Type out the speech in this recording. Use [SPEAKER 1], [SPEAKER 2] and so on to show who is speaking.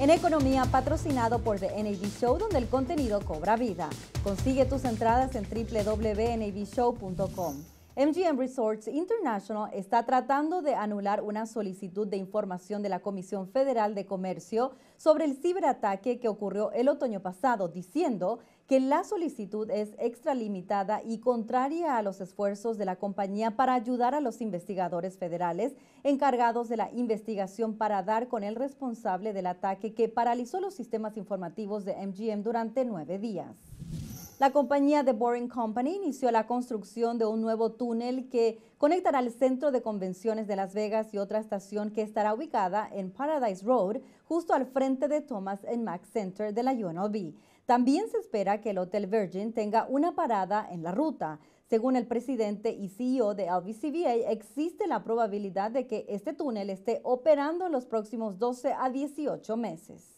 [SPEAKER 1] En Economía, patrocinado por The NAB Show, donde el contenido cobra vida. Consigue tus entradas en www.navshow.com. MGM Resorts International está tratando de anular una solicitud de información de la Comisión Federal de Comercio sobre el ciberataque que ocurrió el otoño pasado, diciendo que la solicitud es extralimitada y contraria a los esfuerzos de la compañía para ayudar a los investigadores federales encargados de la investigación para dar con el responsable del ataque que paralizó los sistemas informativos de MGM durante nueve días. La compañía The Boring Company inició la construcción de un nuevo túnel que conectará el centro de convenciones de Las Vegas y otra estación que estará ubicada en Paradise Road, justo al frente de Thomas Mack Center de la UNLV. También se espera que el Hotel Virgin tenga una parada en la ruta. Según el presidente y CEO de LBCBA, existe la probabilidad de que este túnel esté operando en los próximos 12 a 18 meses.